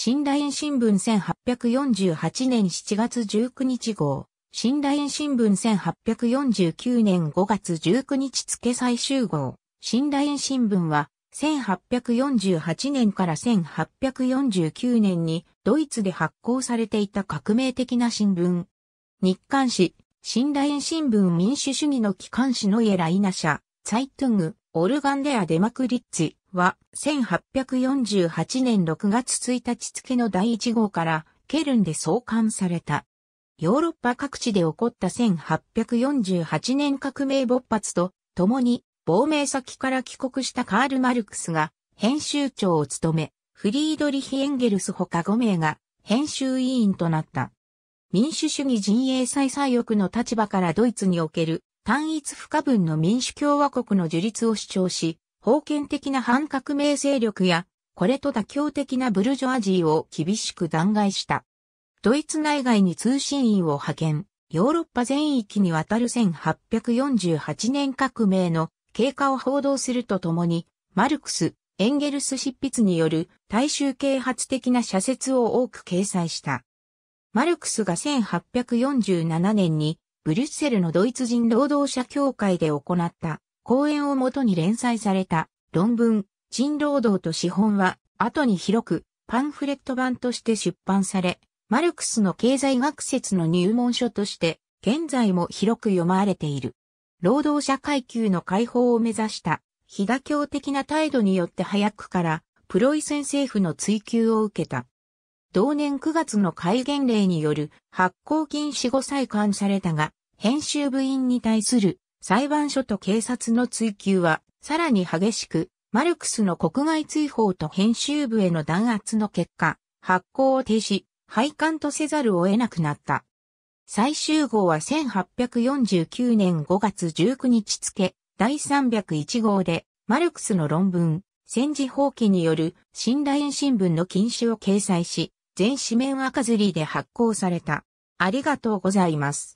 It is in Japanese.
新楕円新聞1848年7月19日号、新楕円新聞1849年5月19日付最終号、新楕円新聞は、1848年から1849年にドイツで発行されていた革命的な新聞。日刊誌、新楕円新聞民主主義の機関誌のエライナ社、ツァイトゥング、オルガンデア・デマクリッツ、は、1848年6月1日付の第1号から、ケルンで創刊された。ヨーロッパ各地で起こった1848年革命勃発と、共に、亡命先から帰国したカール・マルクスが、編集長を務め、フリードリヒ・エンゲルスほか5名が、編集委員となった。民主主義陣営最左翼の立場からドイツにおける、単一不可分の民主共和国の樹立を主張し、封建的な反革命勢力や、これと妥協的なブルジョアジーを厳しく弾劾した。ドイツ内外に通信員を派遣、ヨーロッパ全域にわたる1848年革命の経過を報道するとともに、マルクス、エンゲルス執筆による大衆啓発的な社説を多く掲載した。マルクスが1847年にブリュッセルのドイツ人労働者協会で行った講演をもとに連載された論文、人労働と資本は、後に広くパンフレット版として出版され、マルクスの経済学説の入門書として、現在も広く読まれている。労働者階級の解放を目指した、非妥協的な態度によって早くから、プロイセン政府の追及を受けた。同年9月の戒厳令による発行禁止後再刊されたが、編集部員に対する裁判所と警察の追及は、さらに激しく、マルクスの国外追放と編集部への弾圧の結果、発行を停止、廃刊とせざるを得なくなった。最終号は1849年5月19日付、第301号で、マルクスの論文、戦時放棄による新大円新聞の禁止を掲載し、全紙面赤ずりで発行された。ありがとうございます。